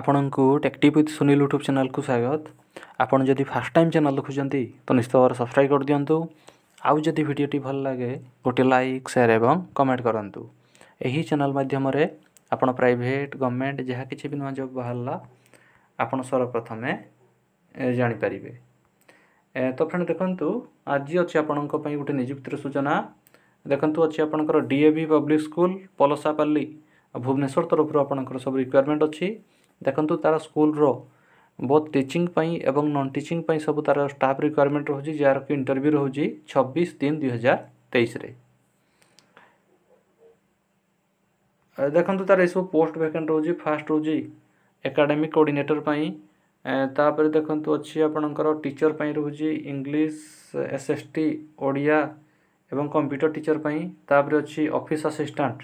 ଆପଣଙ୍କୁ ଟେକ୍ଟିଭ୍ with Sunil YouTube ଚ୍ୟାନେଲ୍କୁ ସ୍ୱାଗତ ଆପଣ ଯଦି ଫାର୍ଷ୍ଟ ଟାଇମ୍ ଚ୍ୟାନେଲ୍ ଦେଖୁଛନ୍ତି ତ ନିଶ୍ଚିତ ଭାବରେ ସବସ୍କ୍ରାଇବ୍ କରିଦିଅନ୍ତୁ ଆଉ ଯଦି ଭିଡ଼ିଓଟି ଭଲ ଲାଗେ ଗୋଟିଏ ଲାଇକ୍ ସେୟାର ଏବଂ କମେଣ୍ଟ କରନ୍ତୁ ଏହି ଚ୍ୟାନେଲ୍ ମାଧ୍ୟମରେ ଆପଣ ପ୍ରାଇଭେଟ୍ ଗଭର୍ଣ୍ଣମେଣ୍ଟ ଯାହା କିଛି ବି ନୂଆ ଜବ୍ ବାହାରିଲା ଆପଣ ସର୍ବପ୍ରଥମେ ଜାଣିପାରିବେ ତ ଫ୍ରେଣ୍ଡ ଦେଖନ୍ତୁ ଆଜି ଅଛି ଆପଣଙ୍କ ପାଇଁ ଗୋଟେ ନିଯୁକ୍ତିର ସୂଚନା ଦେଖନ୍ତୁ ଅଛି ଆପଣଙ୍କର DAV public school Palasapali Bhubaneswar ତରଫରୁ ଆପଣଙ୍କର ସବୁ ରିକ୍ୱାରମେଣ୍ଟ ଅଛି ଦେଖନ୍ତୁ ତା'ର ସ୍କୁଲର ବହୁତ ଟିଚିଂ ପାଇଁ ଏବଂ ନନ୍ ଟିଚିଂ ପାଇଁ ସବୁ ତା'ର ଷ୍ଟାଫ୍ ରିକ୍ୱାରମେଣ୍ଟ ରହୁଛି ଯାହାର କି ଇଣ୍ଟରଭ୍ୟୁ ରହୁଛି ଛବିଶ ତିନି ଦୁଇହଜାର ତେଇଶରେ ଦେଖନ୍ତୁ ତା'ର ଏସବୁ ପୋଷ୍ଟ ଭ୍ୟାକେଣ୍ଟ ରହୁଛି ଫାର୍ଷ୍ଟ ରହୁଛି ଏକାଡେମିକ୍ କୋଡ଼ିନେଟର ପାଇଁ ତାପରେ ଦେଖନ୍ତୁ ଅଛି ଆପଣଙ୍କର ଟିଚର ପାଇଁ ରହୁଛି English S S T Odia ଏବଂ କମ୍ପ୍ୟୁଟର ଟିଚର ପାଇଁ ତାପରେ ଅଛି ଅଫିସ୍ ଆସିଷ୍ଟାଣ୍ଟ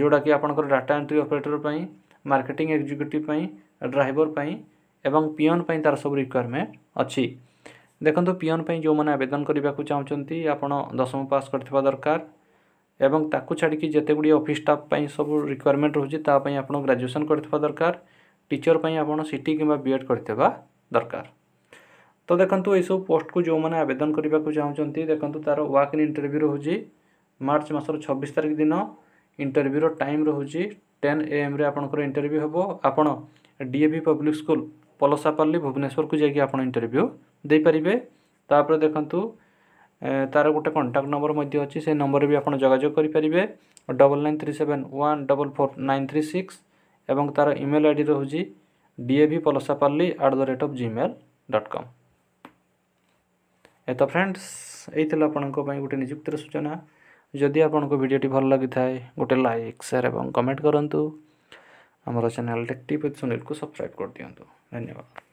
ଯେଉଁଟାକି ଆପଣଙ୍କର ଡାଟା ଏଣ୍ଟ୍ରି ଅପରେଟର ପାଇଁ ମାର୍କେଟିଂ ଏକ୍ଜିକ୍ୟୁଟିଭ୍ ପାଇଁ ଡ୍ରାଇଭର ପାଇଁ ଏବଂ ପିଅନ୍ ପାଇଁ ତା'ର ସବୁ ରିକ୍ୱାରମେଣ୍ଟ ଅଛି ଦେଖନ୍ତୁ ପିଅନ୍ ପାଇଁ ଯେଉଁମାନେ ଆବେଦନ କରିବାକୁ ଚାହୁଁଛନ୍ତି ଆପଣ ଦଶମ ପାସ୍ କରିଥିବା ଦରକାର ଏବଂ ତାକୁ ଛାଡ଼ିକି ଯେତେଗୁଡ଼ିଏ ଅଫିସ୍ ଷ୍ଟାଫ୍ ପାଇଁ ସବୁ ରିକ୍ୱାରମେଣ୍ଟ ରହୁଛି ତା ପାଇଁ ଆପଣ ଗ୍ରାଜୁଏସନ୍ କରିଥିବା ଦରକାର ଟିଚର୍ ପାଇଁ ଆପଣ ସି ଟି କିମ୍ବା ବି ଏଡ଼୍ କରିଥିବା ଦରକାର ତ ଦେଖନ୍ତୁ ଏଇସବୁ ପୋଷ୍ଟକୁ ଯେଉଁମାନେ ଆବେଦନ କରିବାକୁ ଚାହୁଁଛନ୍ତି ଦେଖନ୍ତୁ ତା'ର ୱାକ୍ ଇନ୍ ଇଣ୍ଟରଭ୍ୟୁ ରହୁଛି ମାର୍ଚ୍ଚ ମାସର ଛବିଶ ତାରିଖ ଦିନ ଇଣ୍ଟରଭ୍ୟୁର ଟାଇମ୍ ରହୁଛି ଟେନ୍ ଏ ଏମ୍ରେ ଆପଣଙ୍କର ଇଣ୍ଟରଭ୍ୟୁ ହେବ ଆପଣ D A V public school Palasapali ଭୁବନେଶ୍ୱରକୁ ଯାଇକି ଆପଣ ଇଣ୍ଟରଭ୍ୟୁ ଦେଇପାରିବେ ତାପରେ ଦେଖନ୍ତୁ ତା'ର ଗୋଟେ କଣ୍ଟାକ୍ଟ ନମ୍ବର ମଧ୍ୟ ଅଛି ସେ ନମ୍ବରରେ ବି ଆପଣ ଯୋଗାଯୋଗ କରିପାରିବେ double nine three seven one double four nine three six ଏବଂ ତା'ର ଇମେଲ୍ ଆଇ ଡ଼ି ରହୁଛି D A V Palasapali at the rate of Gmail dot com ଏ ତ ଫ୍ରେଣ୍ଡସ୍ ଏଇ ଥିଲା ଆପଣଙ୍କ ପାଇଁ ଗୋଟେ ନିଯୁକ୍ତିର ସୂଚନା ଯଦି ଆପଣଙ୍କୁ ଭିଡ଼ିଓଟି ଭଲ ଲାଗିଥାଏ ଗୋଟେ ଲାଇକ୍ ସେୟାର ଏବଂ କମେଣ୍ଟ କରନ୍ତୁ ଆମର ଚ୍ୟାନେଲ୍ ଟେକ୍ ଟିପ୍ ସୁନୀଲକୁ ସବସ୍କ୍ରାଇବ୍ କରିଦିଅନ୍ତୁ ଧନ୍ୟବାଦ